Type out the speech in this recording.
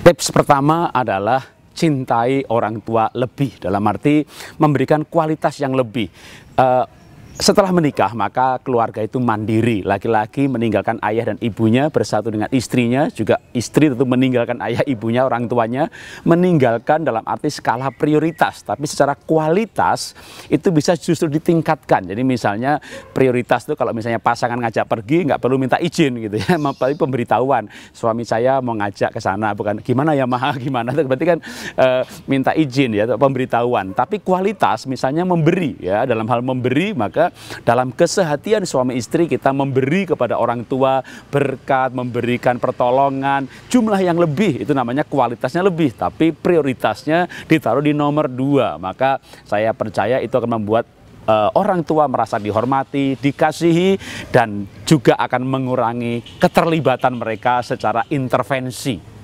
Tips pertama adalah cintai orang tua lebih dalam arti memberikan kualitas yang lebih. Eh, setelah menikah, maka keluarga itu mandiri. Laki-laki meninggalkan ayah dan ibunya bersatu dengan istrinya, juga istri tentu meninggalkan ayah ibunya, orang tuanya, meninggalkan dalam arti skala prioritas, tapi secara kualitas itu bisa justru ditingkatkan. Jadi misalnya prioritas itu kalau misalnya pasangan ngajak pergi nggak perlu minta izin gitu ya, tapi pemberitahuan suami saya mau ngajak ke sana bukan gimana ya maha gimana, berarti kan e, minta izin ya pemberitahuan. Tapi kualitas misalnya memberi ya dalam hal memberi maka dalam kesehatian suami istri kita memberi kepada orang tua berkat, memberikan pertolongan, jumlah yang lebih itu namanya kualitasnya lebih, tapi prioritasnya ditaruh di nomor dua. Maka saya percaya itu akan membuat eh, orang tua merasa dihormati, dikasihi, dan juga akan mengurangi keterlibatan mereka secara intervensi